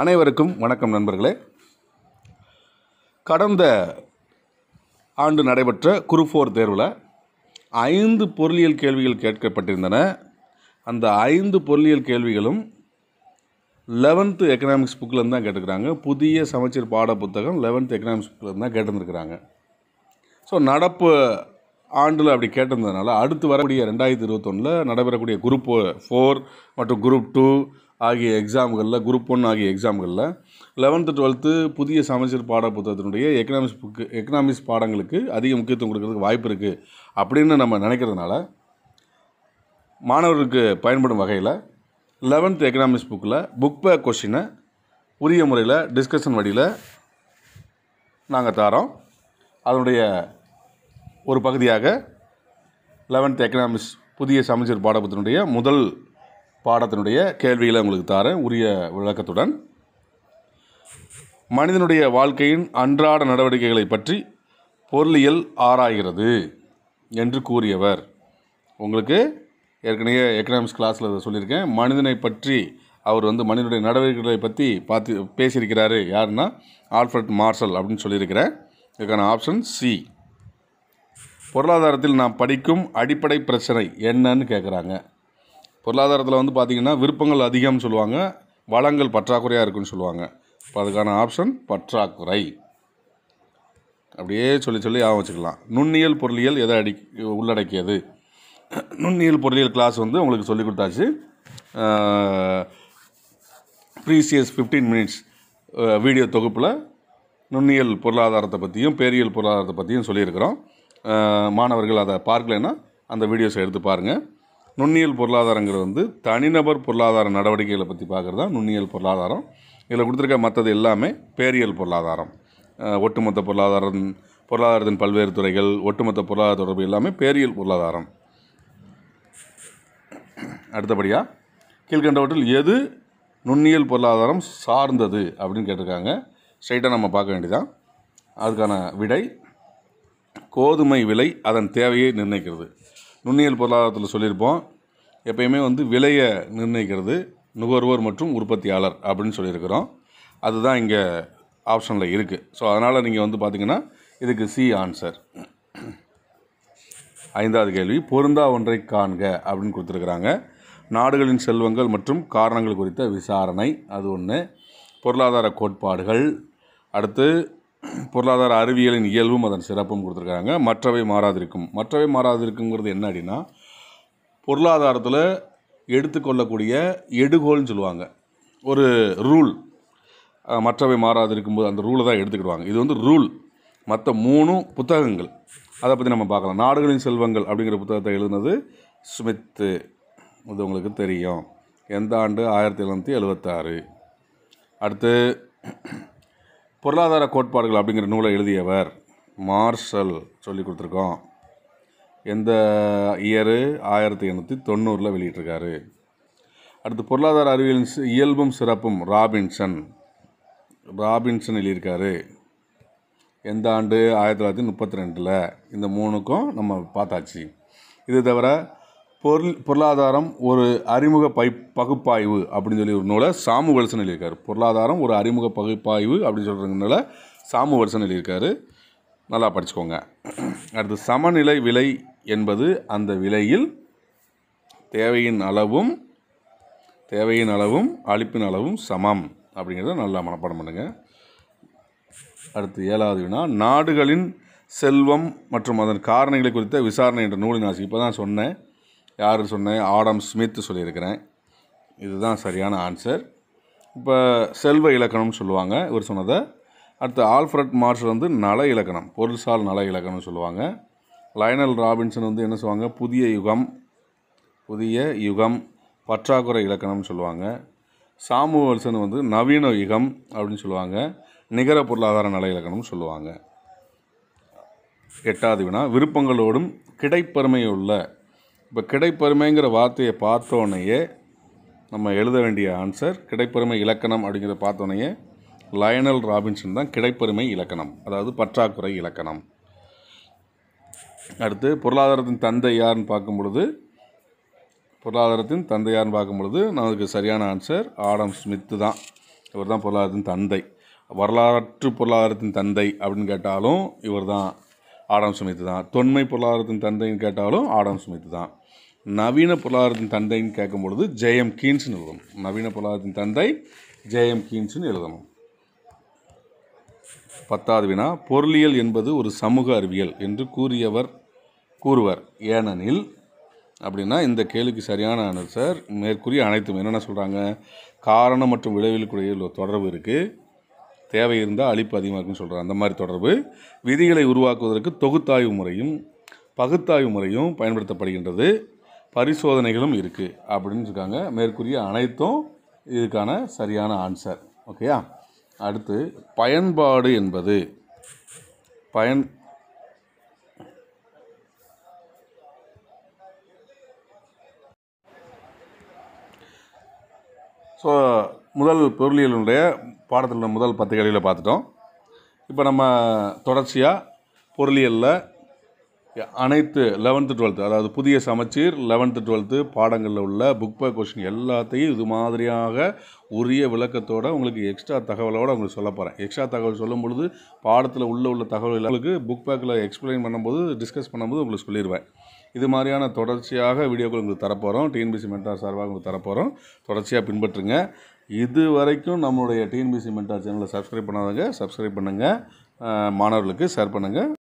அனைவருக்கும் வணக்கம் நண்பர்களே கடந்த ஆண்டு நடைபெற்ற குரூப் தேர்வில் ஐந்து பொருளியல் கேள்விகள் கேட்கப்பட்டிருந்தன அந்த ஐந்து பொருளியல் கேள்விகளும் லெவன்த்து எக்கனாமிக்ஸ் புக்கிலேருந்து தான் கேட்டுக்கிறாங்க புதிய சமச்சீர் பாட புத்தகம் லெவன்த்து எக்கனாமிக்ஸ் புக்கிலேருந்து தான் கேட்டிருந்துருக்கிறாங்க ஸோ நடப்பு ஆண்டில் அப்படி கேட்டிருந்ததுனால அடுத்து வரக்கூடிய ரெண்டாயிரத்தி இருபத்தொன்னில் நடைபெறக்கூடிய குரூப் ஃபோர் மற்றும் குரூப் டூ ஆகிய எக்ஸாம்களில் குரூப் ஒன் ஆகிய எக்ஸாம்களில் லெவன்த்து டுவெல்த்து புதிய சமச்சீர் பாட புத்தகத்தினுடைய எக்கனாமிக்ஸ் புக்கு எக்கனாமிக்ஸ் பாடங்களுக்கு அதிக முக்கியத்துவம் கொடுக்கறதுக்கு வாய்ப்பு இருக்குது அப்படின்னு நம்ம நினைக்கிறதுனால மாணவர்களுக்கு பயன்படும் வகையில் லெவன்த் எக்கனாமிக்ஸ் புக்கில் புக் பே கொஷினை உரிய முறையில் டிஸ்கஷன் வழியில் நாங்கள் தரோம் அதனுடைய ஒரு பகுதியாக லெவன்த் எக்கனாமிக்ஸ் புதிய சமச்சீர் பாடப்புத்தினுடைய முதல் பாடத்தினுடைய கேள்விகளை உங்களுக்கு தாரேன் உரிய விளக்கத்துடன் மனிதனுடைய வாழ்க்கையின் அன்றாட நடவடிக்கைகளை பற்றி பொருளியல் ஆராய்கிறது என்று கூறியவர் உங்களுக்கு ஏற்கனவே எக்கனாமிக்ஸ் கிளாஸில் அதை சொல்லியிருக்கேன் மனிதனை பற்றி அவர் வந்து மனிதனுடைய நடவடிக்கைகளை பற்றி பார்த்து பேசியிருக்கிறாரு யாருன்னா ஆல்ஃபர்ட் மார்ஷல் அப்படின்னு சொல்லியிருக்கிறேன் இதுக்கான ஆப்ஷன் சி பொருளாதாரத்தில் நாம் படிக்கும் அடிப்படை பிரச்சனை என்னன்னு கேட்குறாங்க பொருளாதாரத்தில் வந்து பார்த்திங்கன்னா விருப்பங்கள் அதிகம்னு சொல்லுவாங்க வளங்கள் பற்றாக்குறையாக இருக்குன்னு சொல்லுவாங்க இப்போ அதுக்கான ஆப்ஷன் பற்றாக்குறை அப்படியே சொல்லி சொல்லி ஆக வச்சுக்கலாம் நுண்ணியல் பொருளியல் எதை அடி உள்ளடக்கியது நுண்ணியல் பொருளியல் கிளாஸ் வந்து உங்களுக்கு சொல்லி கொடுத்தாச்சு ப்ரீசியஸ் ஃபிஃப்டீன் மினிட்ஸ் வீடியோ தொகுப்பில் நுண்ணியல் பொருளாதாரத்தை பற்றியும் பேரியல் பொருளாதாரத்தை பற்றியும் சொல்லியிருக்கிறோம் மாணவர்கள் அதை பார்க்கலைன்னா அந்த வீடியோஸை எடுத்து பாருங்கள் நுண்ணியல் பொருளாதாரங்கிறது வந்து தனிநபர் பொருளாதார நடவடிக்கைகளை பற்றி பார்க்குறது தான் நுண்ணியல் பொருளாதாரம் இதில் கொடுத்துருக்க மற்றது எல்லாமே பேரியல் பொருளாதாரம் ஒட்டுமொத்த பொருளாதாரம் பொருளாதாரத்தின் பல்வேறு துறைகள் ஒட்டுமொத்த பொருளாதார தொடர்பு எல்லாமே பேரியல் பொருளாதாரம் அடுத்தபடியாக கீழ்கண்டவற்றில் எது நுண்ணியல் பொருளாதாரம் சார்ந்தது அப்படின்னு கேட்டிருக்காங்க ஸ்ட்ரைட்டாக நம்ம பார்க்க வேண்டியதான் அதுக்கான விடை கோதுமை விலை அதன் தேவையை நிர்ணயிக்கிறது நுண்ணியல் பொருளாதாரத்தில் சொல்லியிருப்போம் எப்பயுமே வந்து விலையை நிர்ணயிக்கிறது நுகர்வோர் மற்றும் உற்பத்தியாளர் அப்படின்னு சொல்லியிருக்கிறோம் அதுதான் இங்கே ஆப்ஷனில் இருக்குது ஸோ அதனால் நீங்கள் வந்து பார்த்திங்கன்னா இதுக்கு சி ஆன்சர் ஐந்தாவது கேள்வி பொருந்தா ஒன்றை காண்க அப்படின்னு கொடுத்துருக்குறாங்க நாடுகளின் செல்வங்கள் மற்றும் காரணங்கள் குறித்த விசாரணை அது ஒன்று பொருளாதார கோட்பாடுகள் அடுத்து பொருளாதார அறிவியலின் இயல்பும் அதன் சிறப்பும் கொடுத்துருக்காங்க மற்றவை மாறாதிருக்கும் மற்றவை மாறாதிருக்குங்கிறது என்ன அப்படின்னா பொருளாதாரத்தில் எடுத்துக்கொள்ளக்கூடிய எடுகோல்னு சொல்லுவாங்க ஒரு ரூல் மற்றவை மாறாது இருக்கும்போது அந்த ரூலை தான் எடுத்துக்கிடுவாங்க இது வந்து ரூல் மற்ற மூணு புத்தகங்கள் அதை பற்றி நம்ம பார்க்கலாம் நாடுகளின் செல்வங்கள் அப்படிங்கிற புத்தகத்தை எழுதுனது ஸ்மித்து இது உங்களுக்கு தெரியும் எந்த ஆண்டு ஆயிரத்தி எழுநூற்றி எழுபத்தாறு அடுத்து பொருளாதார கோட்பாடுகள் அப்படிங்கிற நூலை எழுதியவர் மார்ஷல் சொல்லி கொடுத்துருக்கோம் எந்த இயரு ஆயிரத்தி எண்ணூற்றி தொண்ணூறில் வெளியிட்டிருக்காரு அடுத்து பொருளாதார அறிவியலின் இயல்பும் சிறப்பும் ராபின்சன் ராபின்சன் எழுதியிருக்காரு எந்த ஆண்டு ஆயிரத்தி தொள்ளாயிரத்தி முப்பத்தி ரெண்டில் இந்த மூணுக்கும் நம்ம பார்த்தாச்சு இது தவிர பொருள் பொருளாதாரம் ஒரு அறிமுக பை பகுப்பாய்வு அப்படின்னு சொல்லி ஒரு நூலை சாமு வல்சன் எழுதியிருக்காரு பொருளாதாரம் ஒரு அறிமுக பகுப்பாய்வு அப்படின்னு சொல்கிறதுனால சாமு வல்சன் எழுதியிருக்காரு நல்லா படிச்சுக்கோங்க அடுத்து சமநிலை விலை என்பது அந்த விலையில் தேவையின் அளவும் தேவையின் அளவும் அளிப்பின் அளவும் சமம் அப்படிங்கிறத நல்லா மனப்பாடம் பண்ணுங்கள் அடுத்து ஏழாவது வினா நாடுகளின் செல்வம் மற்றும் அதன் காரணங்களை குறித்த விசாரணை என்ற நூலின் ஆசை இப்போ தான் சொன்னேன் யார் சொன்னேன் ஆடம் ஸ்மித் சொல்லியிருக்கிறேன் இதுதான் சரியான ஆன்சர் இப்போ செல்வ இலக்கணம்னு சொல்லுவாங்க இவர் சொன்னதை அடுத்து ஆல்ஃப்ரட் மார்ஷ் வந்து நல இலக்கணம் பொருள்சால் நல இலக்கணம்னு சொல்லுவாங்க லயனல் ராபின்சன் வந்து என்ன சொல்லுவாங்க புதிய யுகம் புதிய யுகம் பற்றாக்குறை இலக்கணம்னு சொல்லுவாங்க சாமுவல்சன் வந்து நவீன யுகம் அப்படின்னு சொல்லுவாங்க நிகர பொருளாதார நல இலக்கணம்னு சொல்லுவாங்க எட்டாவது வினா விருப்பங்களோடும் கிடைப்பெருமை உள்ள இப்போ கிடைப்பெருமைங்கிற வார்த்தையை பார்த்தோன்னையே நம்ம எழுத வேண்டிய ஆன்சர் கிடைப்பெருமை இலக்கணம் அப்படிங்கிறத பார்த்தோன்னையே லயனல் ராபின்சன் தான் கிடைப்பெருமை இலக்கணம் அதாவது பற்றாக்குறை இலக்கணம் அடுத்து பொருளாதாரத்தின் தந்தை யாருன்னு பார்க்கும் பொழுது பொருளாதாரத்தின் தந்தையார்னு பார்க்கும் பொழுது நமக்கு சரியான ஆன்சர் ஆடம் ஸ்மித்து தான் இவர் தான் பொருளாதாரத்தின் தந்தை வரலாற்று பொருளாதாரத்தின் தந்தை அப்படின்னு கேட்டாலும் இவர் தான் ஆடம் ஸ்மித்து தான் தொன்மை பொருளாதாரத்தின் தந்தைன்னு கேட்டாலும் ஆடம் ஸ்மித்து தான் நவீன பொருளாதாரத்தின் தந்தைன்னு கேட்கும் பொழுது ஜெயம் கீன்ஸ்னு எழுதணும் நவீன பொருளாதாரத்தின் தந்தை ஜெயம் கீன்ஸ்னு எழுதணும் பத்தாவது வினா பொருளியல் என்பது ஒரு சமூக அறிவியல் என்று கூறியவர் கூறுவர் ஏனெனில் அப்படின்னா இந்த கேள்விக்கு சரியான ஆன்சர் மேற்கூறிய அனைத்தும் என்னென்ன சொல்கிறாங்க காரணம் மற்றும் விளைவிற்குடைய தொடர்பு இருக்குது தேவை இருந்தால் அழிப்பு அதிகமாக இருக்குன்னு சொல்கிறார் அந்த மாதிரி தொடர்பு விதிகளை உருவாக்குவதற்கு தொகுத்தாய்வு முறையும் பகுத்தாய்வு முறையும் பயன்படுத்தப்படுகின்றது பரிசோதனைகளும் இருக்குது அப்படின்னு சொல்லிக்காங்க மேற்கூறிய அனைத்தும் இதுக்கான சரியான ஆன்சர் ஓகேயா அடுத்து பயன்பாடு என்பது பயன் ஸோ முதல் பொருளியலுடைய பாடத்தில் முதல் பத்து கேள்வியில் பார்த்துட்டோம் இப்போ நம்ம தொடர்ச்சியாக பொருளியலில் அனைத்து லெவன்த்து டுவெல்த்து அதாவது புதிய சமச்சீர் லெவன்த்து டுவெல்த்து பாடங்களில் உள்ள புக் பை கொஷின் எல்லாத்தையும் இது மாதிரியாக உரிய விளக்கத்தோடு உங்களுக்கு எக்ஸ்ட்ரா தகவலோடு உங்களுக்கு சொல்ல போகிறேன் எக்ஸ்ட்ரா தகவல் சொல்லும் பொழுது பாடத்தில் உள்ள உள்ள தகவல் உங்களுக்கு புக் பேக்கில் எக்ஸ்பிளைன் பண்ணும்போது டிஸ்கஸ் பண்ணும்போது உங்களுக்கு சொல்லிடுவேன் இது மாதிரியான தொடர்ச்சியாக வீடியோக்கள் உங்களுக்கு தரப்போகிறோம் டிஎன்பிசி மென்டார் சார்பாக உங்களுக்கு தரப்போகிறோம் தொடர்ச்சியாக பின்பற்றுங்க இது வரைக்கும் நம்மளுடைய டிஎன்பிசி மென்டார் சேனலை சப்ஸ்கிரைப் பண்ணாதவங்க சப்ஸ்கிரைப் பண்ணுங்கள் மாணவர்களுக்கு ஷேர் பண்ணுங்கள்